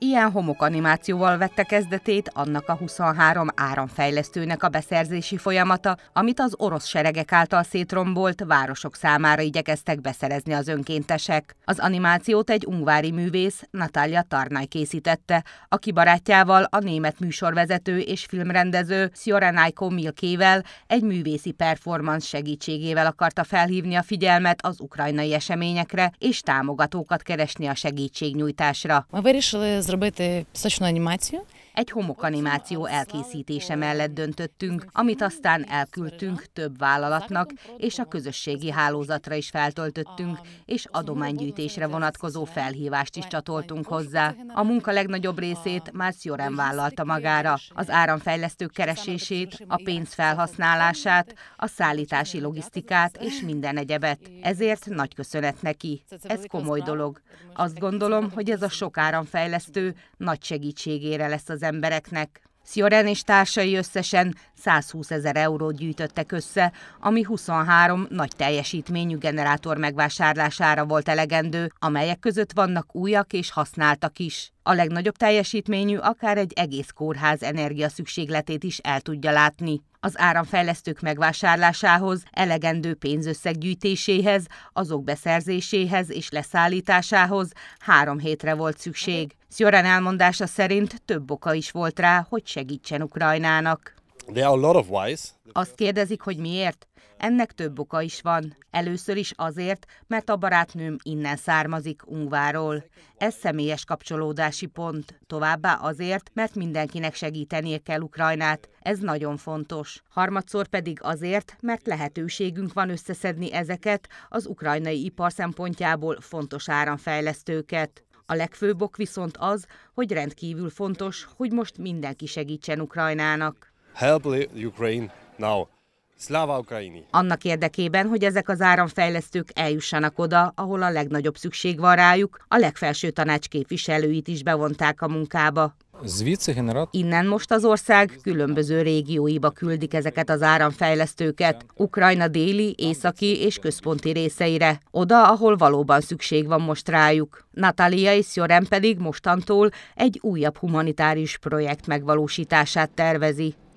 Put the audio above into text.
Ilyen animációval vette kezdetét annak a 23 áramfejlesztőnek a beszerzési folyamata, amit az orosz seregek által szétrombolt városok számára igyekeztek beszerezni az önkéntesek. Az animációt egy ungvári művész, Natália Tarnay készítette, aki barátjával a német műsorvezető és filmrendező Sjorenajko Milkével egy művészi performance segítségével akarta felhívni a figyelmet az ukrajnai eseményekre és támogatókat keresni a segítségnyújtásra. зробити сочну анімацію. egy homokanimáció elkészítése mellett döntöttünk, amit aztán elküldtünk több vállalatnak, és a közösségi hálózatra is feltöltöttünk, és adománygyűjtésre vonatkozó felhívást is csatoltunk hozzá. A munka legnagyobb részét már Szjoren vállalta magára, az áramfejlesztők keresését, a pénz felhasználását, a szállítási logisztikát és minden egyebet. Ezért nagy köszönet neki. Ez komoly dolog. Azt gondolom, hogy ez a sok áramfejlesztő nagy segítségére lesz az embereknek. Szioren és társai összesen 120 ezer eurót gyűjtöttek össze, ami 23 nagy teljesítményű generátor megvásárlására volt elegendő, amelyek között vannak újak és használtak is. A legnagyobb teljesítményű akár egy egész kórház energia szükségletét is el tudja látni. Az áramfejlesztők megvásárlásához, elegendő pénzösszeg gyűjtéséhez, azok beszerzéséhez és leszállításához három hétre volt szükség. Szjoran elmondása szerint több oka is volt rá, hogy segítsen Ukrajnának. Azt kérdezik, hogy miért? Ennek több oka is van. Először is azért, mert a barátnőm innen származik, Ungváról. Ez személyes kapcsolódási pont. Továbbá azért, mert mindenkinek segítenie kell Ukrajnát. Ez nagyon fontos. Harmadszor pedig azért, mert lehetőségünk van összeszedni ezeket az ukrajnai ipar szempontjából fontos áramfejlesztőket. A legfőbb ok viszont az, hogy rendkívül fontos, hogy most mindenki segítsen Ukrajnának. Help Ukraine now. Szláva Ukraini! Annak érdekében, hogy ezek az áramfejlesztők eljussanak oda, ahol a legnagyobb szükség van rájuk, a legfelső tanács képviselőit is bevonták a munkába. Innen most az ország különböző régióiba küldik ezeket az áramfejlesztőket, Ukrajna déli, északi és központi részeire, oda, ahol valóban szükség van most rájuk. Natalia és Jorem pedig mostantól egy újabb humanitárius projekt megvalósítását tervezi.